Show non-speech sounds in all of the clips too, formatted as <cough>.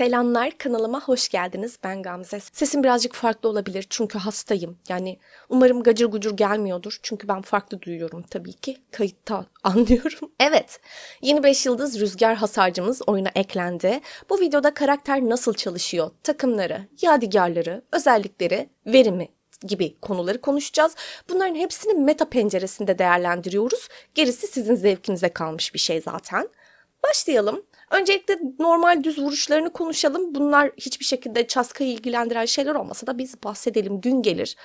Selamlar kanalıma hoş geldiniz. Ben Gamze. Sesim birazcık farklı olabilir çünkü hastayım. Yani umarım gacır gucur gelmiyordur. Çünkü ben farklı duyuyorum tabii ki. Kayıtta <laughs> anlıyorum. evet. Yeni 5 yıldız Rüzgar Hasarcımız oyuna eklendi. Bu videoda karakter nasıl çalışıyor? Takımları, yadigarları, özellikleri, verimi gibi konuları konuşacağız. Bunların hepsini meta penceresinde değerlendiriyoruz. Gerisi sizin zevkinize kalmış bir şey zaten. Başlayalım. Öncelikle normal düz vuruşlarını konuşalım. Bunlar hiçbir şekilde Çaska'yı ilgilendiren şeyler olmasa da biz bahsedelim. Gün gelir.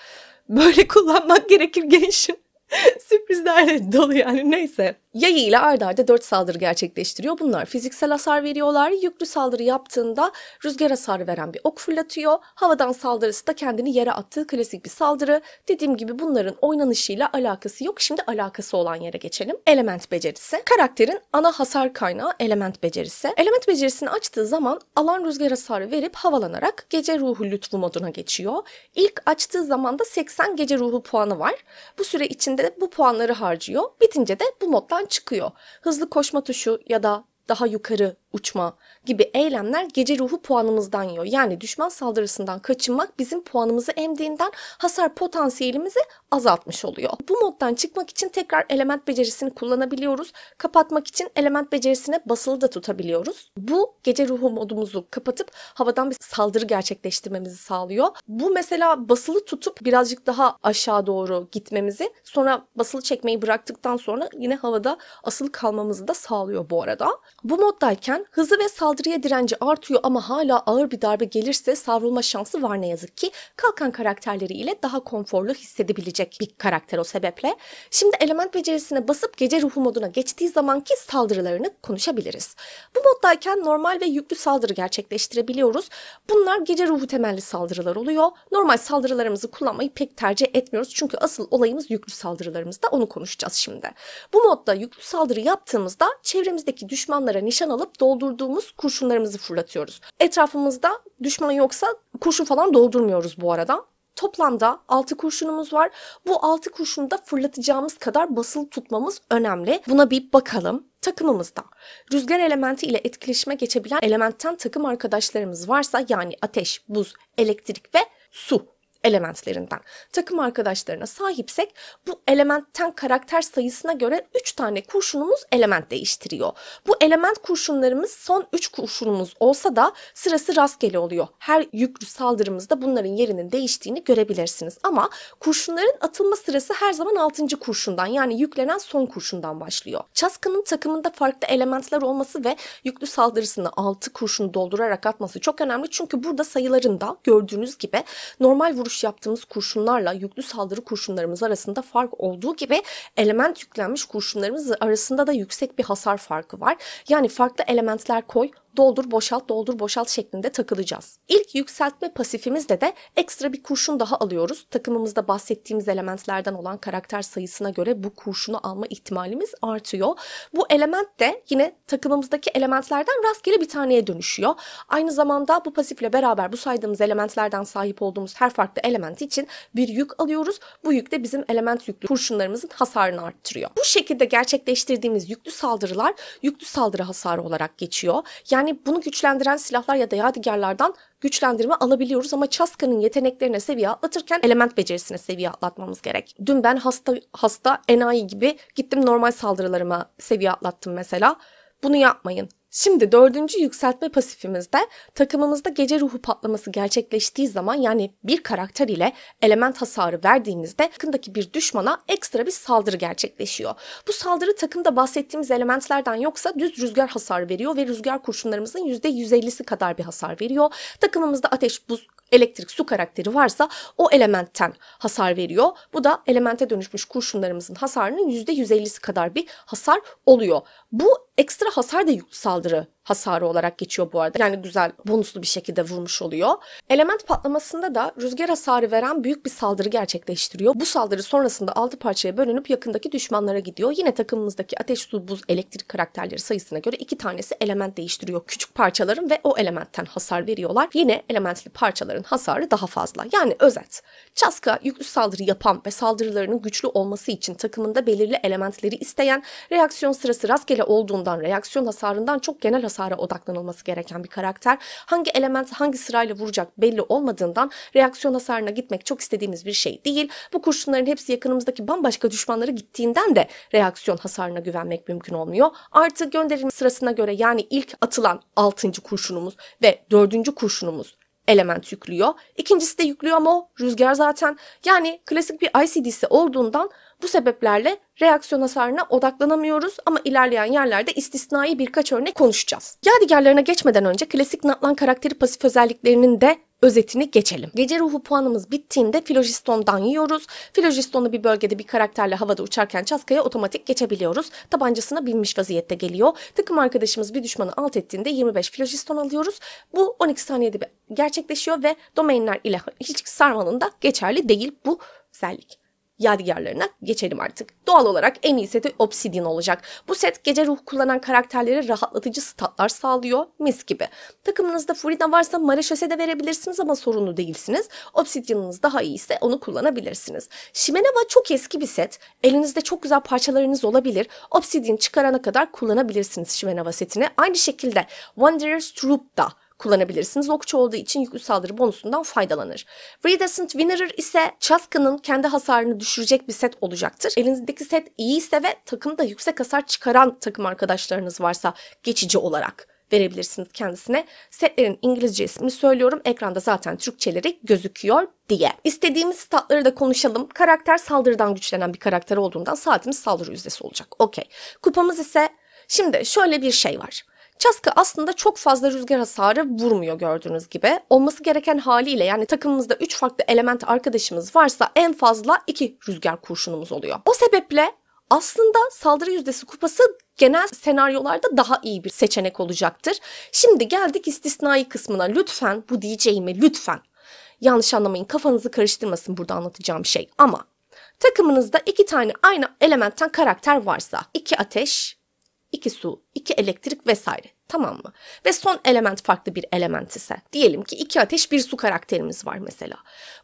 Böyle <laughs> kullanmak gerekir gençin. <laughs> Sürprizlerle dolu yani neyse. Yayı ile ardarda arda 4 saldırı gerçekleştiriyor. Bunlar fiziksel hasar veriyorlar. Yüklü saldırı yaptığında rüzgar hasar veren bir ok fırlatıyor. Havadan saldırısı da kendini yere attığı klasik bir saldırı. Dediğim gibi bunların oynanışıyla alakası yok. Şimdi alakası olan yere geçelim. Element becerisi. Karakterin ana hasar kaynağı element becerisi. Element becerisini açtığı zaman alan rüzgar hasarı verip havalanarak gece ruhu lütfu moduna geçiyor. İlk açtığı zaman da 80 gece ruhu puanı var. Bu süre içinde içinde bu puanları harcıyor. Bitince de bu moddan çıkıyor. Hızlı koşma tuşu ya da daha yukarı uçma gibi eylemler gece ruhu puanımızdan yiyor. Yani düşman saldırısından kaçınmak bizim puanımızı emdiğinden hasar potansiyelimizi azaltmış oluyor. Bu moddan çıkmak için tekrar element becerisini kullanabiliyoruz. Kapatmak için element becerisine basılı da tutabiliyoruz. Bu gece ruhu modumuzu kapatıp havadan bir saldırı gerçekleştirmemizi sağlıyor. Bu mesela basılı tutup birazcık daha aşağı doğru gitmemizi sonra basılı çekmeyi bıraktıktan sonra yine havada asıl kalmamızı da sağlıyor bu arada. Bu moddayken hızı ve saldırıya direnci artıyor ama hala ağır bir darbe gelirse savrulma şansı var ne yazık ki. Kalkan karakterleriyle daha konforlu hissedebilecek bir karakter o sebeple. Şimdi element becerisine basıp gece ruhu moduna geçtiği zamanki saldırılarını konuşabiliriz. Bu moddayken normal ve yüklü saldırı gerçekleştirebiliyoruz. Bunlar gece ruhu temelli saldırılar oluyor. Normal saldırılarımızı kullanmayı pek tercih etmiyoruz. Çünkü asıl olayımız yüklü saldırılarımızda onu konuşacağız şimdi. Bu modda yüklü saldırı yaptığımızda çevremizdeki düşmanlara nişan alıp dolu doldurduğumuz kurşunlarımızı fırlatıyoruz. Etrafımızda düşman yoksa kurşun falan doldurmuyoruz bu arada. Toplamda 6 kurşunumuz var. Bu 6 kurşunu da fırlatacağımız kadar basılı tutmamız önemli. Buna bir bakalım. Takımımızda rüzgar elementi ile etkileşime geçebilen elementten takım arkadaşlarımız varsa yani ateş, buz, elektrik ve su elementlerinden. Takım arkadaşlarına sahipsek bu elementten karakter sayısına göre 3 tane kurşunumuz element değiştiriyor. Bu element kurşunlarımız son 3 kurşunumuz olsa da sırası rastgele oluyor. Her yüklü saldırımızda bunların yerinin değiştiğini görebilirsiniz. Ama kurşunların atılma sırası her zaman 6. kurşundan yani yüklenen son kurşundan başlıyor. Çaska'nın takımında farklı elementler olması ve yüklü saldırısını 6 kurşun doldurarak atması çok önemli. Çünkü burada sayılarında gördüğünüz gibi normal vuruş vuruş yaptığımız kurşunlarla yüklü saldırı kurşunlarımız arasında fark olduğu gibi element yüklenmiş kurşunlarımız arasında da yüksek bir hasar farkı var. Yani farklı elementler koy, doldur boşalt doldur boşalt şeklinde takılacağız. İlk yükseltme pasifimizde de ekstra bir kurşun daha alıyoruz. Takımımızda bahsettiğimiz elementlerden olan karakter sayısına göre bu kurşunu alma ihtimalimiz artıyor. Bu element de yine takımımızdaki elementlerden rastgele bir taneye dönüşüyor. Aynı zamanda bu pasifle beraber bu saydığımız elementlerden sahip olduğumuz her farklı element için bir yük alıyoruz. Bu yük de bizim element yüklü kurşunlarımızın hasarını arttırıyor. Bu şekilde gerçekleştirdiğimiz yüklü saldırılar yüklü saldırı hasarı olarak geçiyor. Yani yani bunu güçlendiren silahlar ya da yadigarlardan güçlendirme alabiliyoruz ama Chaska'nın yeteneklerine seviye atırken element becerisine seviye atlatmamız gerek. Dün ben hasta hasta enayi gibi gittim normal saldırılarıma seviye atlattım mesela. Bunu yapmayın. Şimdi dördüncü yükseltme pasifimizde takımımızda gece ruhu patlaması gerçekleştiği zaman yani bir karakter ile element hasarı verdiğimizde yakındaki bir düşmana ekstra bir saldırı gerçekleşiyor. Bu saldırı takımda bahsettiğimiz elementlerden yoksa düz rüzgar hasarı veriyor ve rüzgar kurşunlarımızın %150'si kadar bir hasar veriyor. Takımımızda ateş, buz, elektrik su karakteri varsa o elementten hasar veriyor. Bu da elemente dönüşmüş kurşunlarımızın hasarının %150'si kadar bir hasar oluyor. Bu ekstra hasar da saldırı hasarı olarak geçiyor bu arada. Yani güzel bonuslu bir şekilde vurmuş oluyor. Element patlamasında da rüzgar hasarı veren büyük bir saldırı gerçekleştiriyor. Bu saldırı sonrasında 6 parçaya bölünüp yakındaki düşmanlara gidiyor. Yine takımımızdaki ateş, su, buz, elektrik karakterleri sayısına göre iki tanesi element değiştiriyor. Küçük parçaların ve o elementten hasar veriyorlar. Yine elementli parçaların hasarı daha fazla. Yani özet. Çaska yüklü saldırı yapan ve saldırılarının güçlü olması için takımında belirli elementleri isteyen, reaksiyon sırası rastgele olduğundan reaksiyon hasarından çok genel hasar hasara odaklanılması gereken bir karakter. Hangi element hangi sırayla vuracak belli olmadığından reaksiyon hasarına gitmek çok istediğimiz bir şey değil. Bu kurşunların hepsi yakınımızdaki bambaşka düşmanları gittiğinden de reaksiyon hasarına güvenmek mümkün olmuyor. Artı gönderilme sırasına göre yani ilk atılan 6. kurşunumuz ve 4. kurşunumuz element yüklüyor. İkincisi de yüklüyor ama o rüzgar zaten. Yani klasik bir ICD'si olduğundan bu sebeplerle reaksiyon hasarına odaklanamıyoruz ama ilerleyen yerlerde istisnai birkaç örnek konuşacağız. Yadigarlarına geçmeden önce klasik Natlan karakteri pasif özelliklerinin de özetini geçelim. Gece ruhu puanımız bittiğinde filojistondan yiyoruz. Filojistonu bir bölgede bir karakterle havada uçarken çaskaya otomatik geçebiliyoruz. Tabancasına binmiş vaziyette geliyor. Takım arkadaşımız bir düşmanı alt ettiğinde 25 filojiston alıyoruz. Bu 12 saniyede gerçekleşiyor ve domainler ile hiç sarmalında geçerli değil bu özellik yadigarlarına geçelim artık. Doğal olarak en iyi seti Obsidian olacak. Bu set gece ruh kullanan karakterlere rahatlatıcı statlar sağlıyor. Mis gibi. Takımınızda Furina varsa Mareşose de verebilirsiniz ama sorunlu değilsiniz. Obsidian'ınız daha iyiyse onu kullanabilirsiniz. Shimeneva çok eski bir set. Elinizde çok güzel parçalarınız olabilir. Obsidian çıkarana kadar kullanabilirsiniz Shimeneva setini. Aynı şekilde Wanderer's Troop da kullanabilirsiniz. Okçu olduğu için yüklü saldırı bonusundan faydalanır. Redescent Winner ise Chaska'nın kendi hasarını düşürecek bir set olacaktır. Elinizdeki set iyi ise ve takımda yüksek hasar çıkaran takım arkadaşlarınız varsa geçici olarak verebilirsiniz kendisine. Setlerin İngilizce ismini söylüyorum. Ekranda zaten Türkçeleri gözüküyor diye. İstediğimiz statları da konuşalım. Karakter saldırıdan güçlenen bir karakter olduğundan saatimiz saldırı yüzdesi olacak. Okey. Kupamız ise şimdi şöyle bir şey var. Çaska aslında çok fazla rüzgar hasarı vurmuyor gördüğünüz gibi. Olması gereken haliyle yani takımımızda 3 farklı element arkadaşımız varsa en fazla 2 rüzgar kurşunumuz oluyor. O sebeple aslında saldırı yüzdesi kupası genel senaryolarda daha iyi bir seçenek olacaktır. Şimdi geldik istisnai kısmına. Lütfen bu diyeceğimi lütfen yanlış anlamayın kafanızı karıştırmasın burada anlatacağım şey ama takımınızda iki tane aynı elementten karakter varsa iki ateş iki su, iki elektrik vesaire. Tamam mı? Ve son element farklı bir element ise diyelim ki iki ateş bir su karakterimiz var mesela.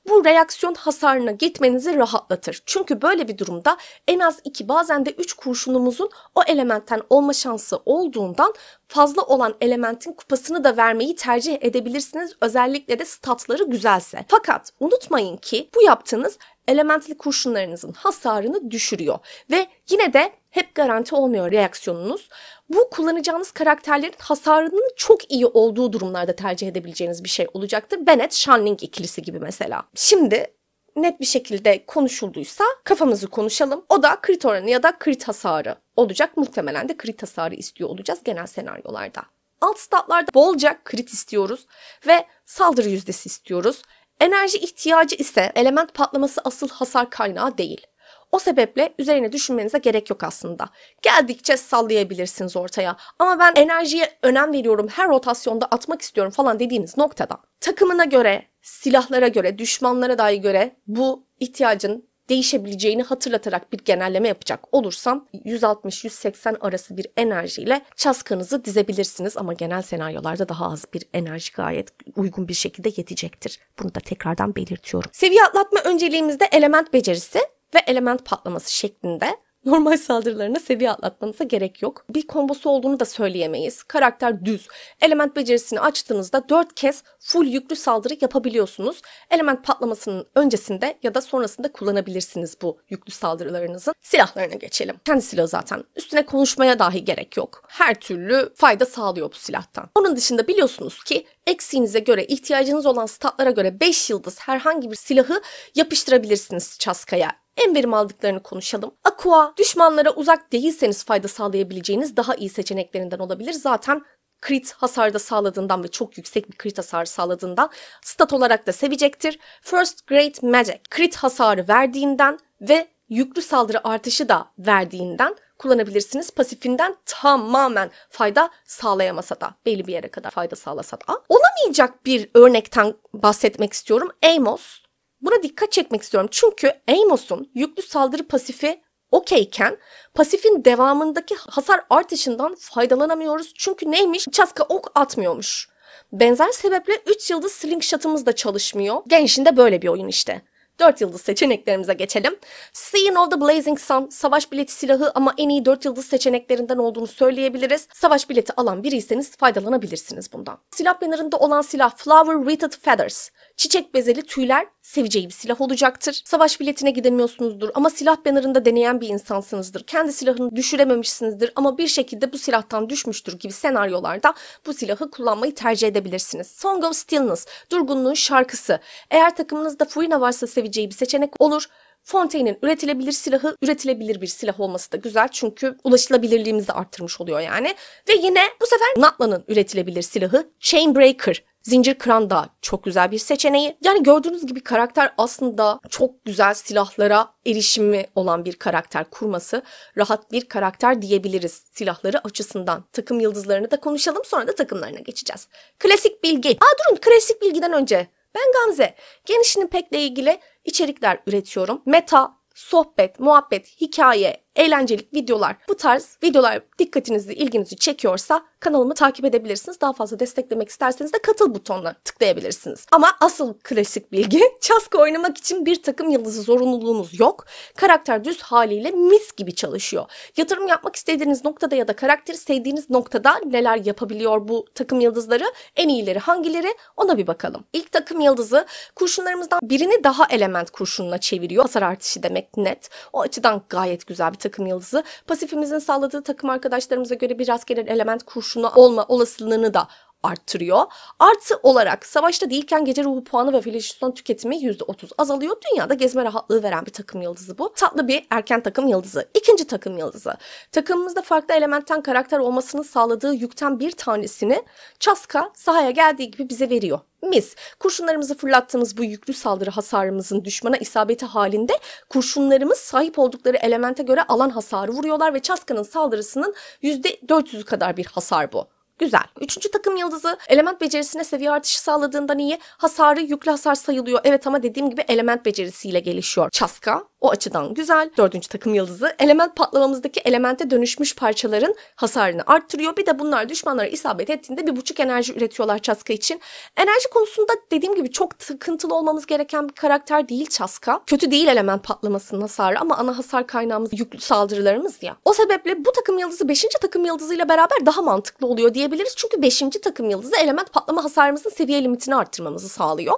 Bu reaksiyon hasarına gitmenizi rahatlatır. Çünkü böyle bir durumda en az iki bazen de üç kurşunumuzun o elementten olma şansı olduğundan fazla olan elementin kupasını da vermeyi tercih edebilirsiniz. Özellikle de statları güzelse. Fakat unutmayın ki bu yaptığınız elementli kurşunlarınızın hasarını düşürüyor ve yine de hep garanti olmuyor reaksiyonunuz. Bu kullanacağınız karakterlerin hasarının çok iyi olduğu durumlarda tercih edebileceğiniz bir şey olacaktır. Bennett Shanling ikilisi gibi mesela. Şimdi net bir şekilde konuşulduysa kafamızı konuşalım. O da crit oranı ya da crit hasarı olacak. Muhtemelen de crit hasarı istiyor olacağız genel senaryolarda. Alt statlarda bolca crit istiyoruz ve saldırı yüzdesi istiyoruz. Enerji ihtiyacı ise element patlaması asıl hasar kaynağı değil. O sebeple üzerine düşünmenize gerek yok aslında. Geldikçe sallayabilirsiniz ortaya. Ama ben enerjiye önem veriyorum, her rotasyonda atmak istiyorum falan dediğiniz noktada takımına göre, silahlara göre, düşmanlara dahi göre bu ihtiyacın değişebileceğini hatırlatarak bir genelleme yapacak olursam 160-180 arası bir enerjiyle çaskanızı dizebilirsiniz ama genel senaryolarda daha az bir enerji gayet uygun bir şekilde yetecektir. Bunu da tekrardan belirtiyorum. Seviye atlatma önceliğimizde element becerisi ve element patlaması şeklinde <laughs> normal saldırılarına seviye atlatmanıza gerek yok. Bir kombosu olduğunu da söyleyemeyiz. Karakter düz. Element becerisini açtığınızda 4 kez full yüklü saldırı yapabiliyorsunuz. Element patlamasının öncesinde ya da sonrasında kullanabilirsiniz bu yüklü saldırılarınızın. Silahlarına geçelim. Kendi silahı zaten. Üstüne konuşmaya dahi gerek yok. Her türlü fayda sağlıyor bu silahtan. Onun dışında biliyorsunuz ki eksiğinize göre ihtiyacınız olan statlara göre 5 yıldız herhangi bir silahı yapıştırabilirsiniz çaskaya en verim aldıklarını konuşalım. Aqua düşmanlara uzak değilseniz fayda sağlayabileceğiniz daha iyi seçeneklerinden olabilir. Zaten crit hasarda sağladığından ve çok yüksek bir crit hasarı sağladığından stat olarak da sevecektir. First Great Magic crit hasarı verdiğinden ve yüklü saldırı artışı da verdiğinden kullanabilirsiniz. Pasifinden tamamen fayda sağlayamasa da belli bir yere kadar fayda sağlasa da. Olamayacak bir örnekten bahsetmek istiyorum. Amos Buna dikkat çekmek istiyorum. Çünkü Amos'un yüklü saldırı pasifi okeyken pasifin devamındaki hasar artışından faydalanamıyoruz. Çünkü neymiş? Çaska ok atmıyormuş. Benzer sebeple 3 yıldız slingshot'ımız da çalışmıyor. Genshin de böyle bir oyun işte. 4 yıldız seçeneklerimize geçelim. Seeing of the Blazing Sun savaş bileti silahı ama en iyi 4 yıldız seçeneklerinden olduğunu söyleyebiliriz. Savaş bileti alan biriyseniz faydalanabilirsiniz bundan. Silah bannerında olan silah Flower Wreathed Feathers. Çiçek bezeli tüyler seveceği bir silah olacaktır. Savaş biletine gidemiyorsunuzdur ama silah bannerında deneyen bir insansınızdır. Kendi silahını düşürememişsinizdir ama bir şekilde bu silahtan düşmüştür gibi senaryolarda bu silahı kullanmayı tercih edebilirsiniz. Song of Stillness, Durgunluğun şarkısı. Eğer takımınızda Furina varsa seveceği bir seçenek olur. Fontaine'in üretilebilir silahı üretilebilir bir silah olması da güzel çünkü ulaşılabilirliğimizi arttırmış oluyor yani. Ve yine bu sefer Natla'nın üretilebilir silahı Chainbreaker Zincir Kıran da çok güzel bir seçeneği. Yani gördüğünüz gibi karakter aslında çok güzel silahlara erişimi olan bir karakter kurması rahat bir karakter diyebiliriz silahları açısından. Takım yıldızlarını da konuşalım sonra da takımlarına geçeceğiz. Klasik bilgi. Aa durun klasik bilgiden önce ben Gamze. Genişini pekle ilgili içerikler üretiyorum. Meta, sohbet, muhabbet, hikaye, eğlencelik videolar, bu tarz videolar dikkatinizi, ilginizi çekiyorsa kanalımı takip edebilirsiniz. Daha fazla desteklemek isterseniz de katıl butonuna tıklayabilirsiniz. Ama asıl klasik bilgi <laughs> çaska oynamak için bir takım yıldızı zorunluluğunuz yok. Karakter düz haliyle mis gibi çalışıyor. Yatırım yapmak istediğiniz noktada ya da karakteri sevdiğiniz noktada neler yapabiliyor bu takım yıldızları? En iyileri hangileri? Ona bir bakalım. İlk takım yıldızı kurşunlarımızdan birini daha element kurşununa çeviriyor. Hasar artışı demek net. O açıdan gayet güzel bir takım yıldızı. Pasifimizin sağladığı takım arkadaşlarımıza göre bir rastgele element kurşunu olma olasılığını da arttırıyor. Artı olarak savaşta değilken gece ruhu puanı ve filoşistan tüketimi %30 azalıyor. Dünyada gezme rahatlığı veren bir takım yıldızı bu. Tatlı bir erken takım yıldızı. İkinci takım yıldızı. Takımımızda farklı elementten karakter olmasını sağladığı yükten bir tanesini Çaska sahaya geldiği gibi bize veriyor mis. Kurşunlarımızı fırlattığımız bu yüklü saldırı hasarımızın düşmana isabeti halinde kurşunlarımız sahip oldukları elemente göre alan hasarı vuruyorlar ve Çaska'nın saldırısının %400'ü kadar bir hasar bu. Güzel. Üçüncü takım yıldızı element becerisine seviye artışı sağladığından iyi hasarı yüklü hasar sayılıyor. Evet ama dediğim gibi element becerisiyle gelişiyor. Çaska o açıdan güzel. Dördüncü takım yıldızı element patlamamızdaki elemente dönüşmüş parçaların hasarını arttırıyor. Bir de bunlar düşmanlara isabet ettiğinde bir buçuk enerji üretiyorlar Çaska için. Enerji konusunda dediğim gibi çok sıkıntılı olmamız gereken bir karakter değil Çaska. Kötü değil element patlamasının hasarı ama ana hasar kaynağımız yüklü saldırılarımız ya. O sebeple bu takım yıldızı 5. takım yıldızıyla beraber daha mantıklı oluyor diyebiliriz. Çünkü 5. takım yıldızı element patlama hasarımızın seviye limitini arttırmamızı sağlıyor.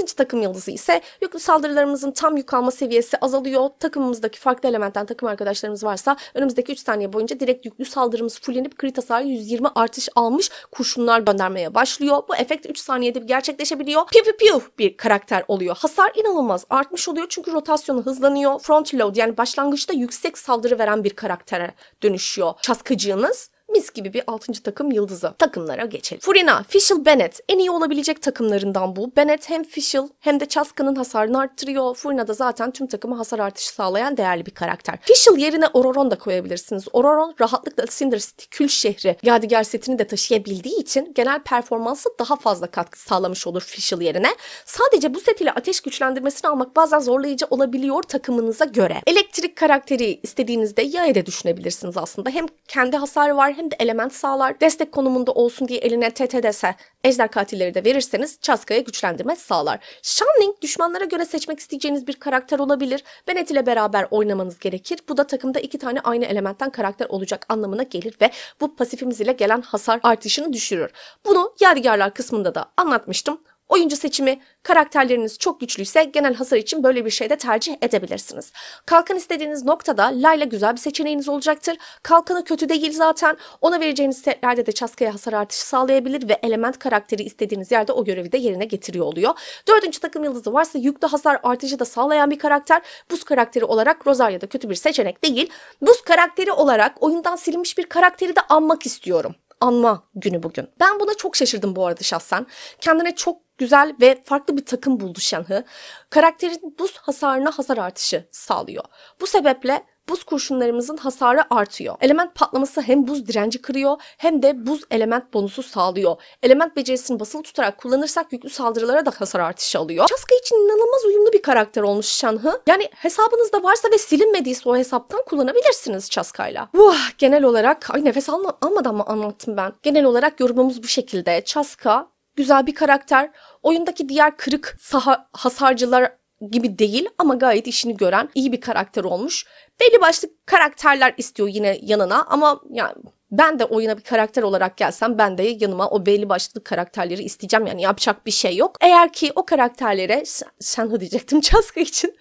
6. takım yıldızı ise yüklü saldırılarımızın tam yük alma seviyesi az azalıyor. Takımımızdaki farklı elementten takım arkadaşlarımız varsa önümüzdeki 3 saniye boyunca direkt yüklü saldırımız fullenip krit hasarı 120 artış almış kurşunlar göndermeye başlıyor. Bu efekt 3 saniyede bir gerçekleşebiliyor. Piu piu piu bir karakter oluyor. Hasar inanılmaz artmış oluyor çünkü rotasyonu hızlanıyor. Front load yani başlangıçta yüksek saldırı veren bir karaktere dönüşüyor. Çaskıcığınız mis gibi bir 6. takım yıldızı. Takımlara geçelim. Furina, Fischl, Bennett en iyi olabilecek takımlarından bu. Bennett hem Fischl hem de Chaska'nın hasarını arttırıyor. Furina da zaten tüm takıma hasar artışı sağlayan değerli bir karakter. Fischl yerine Ororon da koyabilirsiniz. Ororon rahatlıkla Cinder City, Kül şehri, Yadigar setini de taşıyabildiği için genel performansı daha fazla katkı sağlamış olur Fischl yerine. Sadece bu set ile ateş güçlendirmesini almak bazen zorlayıcı olabiliyor takımınıza göre. Elektrik karakteri istediğinizde Yae'de düşünebilirsiniz aslında. Hem kendi hasarı var hem hem de element sağlar. Destek konumunda olsun diye eline TTDS, ejder katilleri de verirseniz Chaska'ya güçlendirme sağlar. Shanling düşmanlara göre seçmek isteyeceğiniz bir karakter olabilir. Bennett ile beraber oynamanız gerekir. Bu da takımda iki tane aynı elementten karakter olacak anlamına gelir ve bu pasifimiz ile gelen hasar artışını düşürür. Bunu yadigarlar kısmında da anlatmıştım. Oyuncu seçimi karakterleriniz çok güçlüyse genel hasar için böyle bir şey de tercih edebilirsiniz. Kalkan istediğiniz noktada Layla güzel bir seçeneğiniz olacaktır. Kalkanı kötü değil zaten. Ona vereceğiniz setlerde de Çaska'ya hasar artışı sağlayabilir ve element karakteri istediğiniz yerde o görevi de yerine getiriyor oluyor. Dördüncü takım yıldızı varsa yüklü hasar artışı da sağlayan bir karakter. Buz karakteri olarak Rosaria'da kötü bir seçenek değil. Buz karakteri olarak oyundan silinmiş bir karakteri de anmak istiyorum anma günü bugün. Ben buna çok şaşırdım bu arada şahsen. Kendine çok güzel ve farklı bir takım buldu Shenhe. Karakterin buz hasarına hasar artışı sağlıyor. Bu sebeple buz kurşunlarımızın hasarı artıyor. Element patlaması hem buz direnci kırıyor hem de buz element bonusu sağlıyor. Element becerisini basılı tutarak kullanırsak yüklü saldırılara da hasar artışı alıyor. Chaska için inanılmaz uyumlu bir karakter olmuş Shanhe. Yani hesabınızda varsa ve silinmediyse o hesaptan kullanabilirsiniz Chaska'yla. Vah genel olarak ay nefes alma, almadan mı anlattım ben? Genel olarak yorumumuz bu şekilde. Chaska güzel bir karakter. Oyundaki diğer kırık saha hasarcılar gibi değil ama gayet işini gören iyi bir karakter olmuş. Belli başlı karakterler istiyor yine yanına ama yani ben de oyuna bir karakter olarak gelsem ben de yanıma o belli başlı karakterleri isteyeceğim. Yani yapacak bir şey yok. Eğer ki o karakterlere Shenhe diyecektim <laughs> Chaska için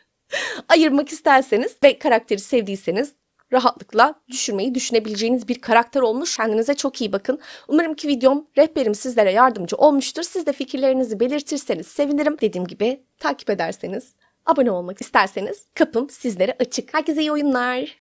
ayırmak isterseniz ve karakteri sevdiyseniz rahatlıkla düşürmeyi düşünebileceğiniz bir karakter olmuş. Kendinize çok iyi bakın. Umarım ki videom rehberim sizlere yardımcı olmuştur. Siz de fikirlerinizi belirtirseniz sevinirim. Dediğim gibi takip ederseniz, abone olmak isterseniz kapım sizlere açık. Herkese iyi oyunlar.